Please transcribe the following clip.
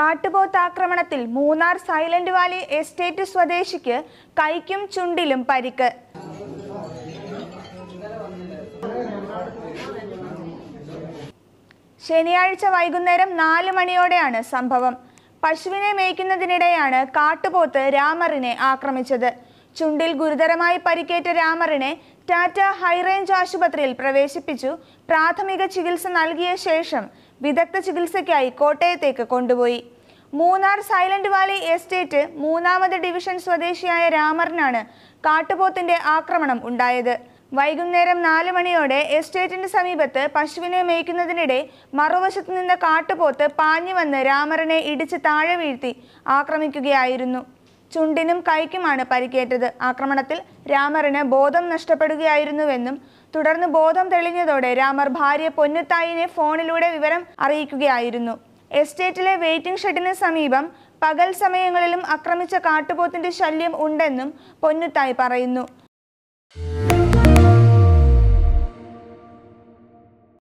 കാട്ടുപോത്താക്രമണത്തിൽ Munnar silent valley estate സ്വദേശിക്ക് കൈക്കും ചുണ്ടിലും പരിക്ക് ശനിയാഴ്ച വൈകുന്നേരം നാല് മണിയോടെയാണ് സംഭവം പശുവിനെ മേയ്ക്കുന്നതിനിടെയാണ് കാട്ടുപോത്ത് രാമറിനെ ആക്രമിച്ചത് ചുണ്ടിൽ ഗുരുതരമായി പരിക്കേറ്റ രാമറിനെ ടാറ്റ ഹൈറേഞ്ച് ആശുപത്രിയിൽ പ്രവേശിപ്പിച്ചു പ്രാഥമിക ചികിത്സ നൽകിയ ശേഷം വിദഗ്ധ ചികിത്സയ്ക്കായി കോട്ടയത്തേക്ക് കൊണ്ടുപോയി മൂന്നാർ സൈലന്റ് വാലി എസ്റ്റേറ്റ് മൂന്നാമത് ഡിവിഷൻ സ്വദേശിയായ രാമറിനാണ് കാട്ടുപോത്തിന്റെ ആക്രമണം ഉണ്ടായത് വൈകുന്നേരം നാല് മണിയോടെ എസ്റ്റേറ്റിന്റെ സമീപത്ത് പശുവിനെ മേയ്ക്കുന്നതിനിടെ മറുവശത്തു നിന്ന് കാട്ടുപോത്ത് പാഞ്ഞു വന്ന് രാമറിനെ ഇടിച്ച് താഴെ വീഴ്ത്തി ആക്രമിക്കുകയായിരുന്നു ചുണ്ടിനും കൈക്കുമാണ് പരിക്കേറ്റത് ആക്രമണത്തിൽ രാമറിന് ബോധം നഷ്ടപ്പെടുകയായിരുന്നുവെന്നും തുടർന്ന് ബോധം തെളിഞ്ഞതോടെ രാമർ ഭാര്യ പൊന്നുത്തായിനെ ഫോണിലൂടെ വിവരം അറിയിക്കുകയായിരുന്നു എസ്റ്റേറ്റിലെ വെയിറ്റിംഗ് ഷെഡിന് സമീപം പകൽ സമയങ്ങളിലും ആക്രമിച്ച കാട്ടുപോത്തിന്റെ ശല്യം ഉണ്ടെന്നും പൊന്നുത്തായി പറയുന്നു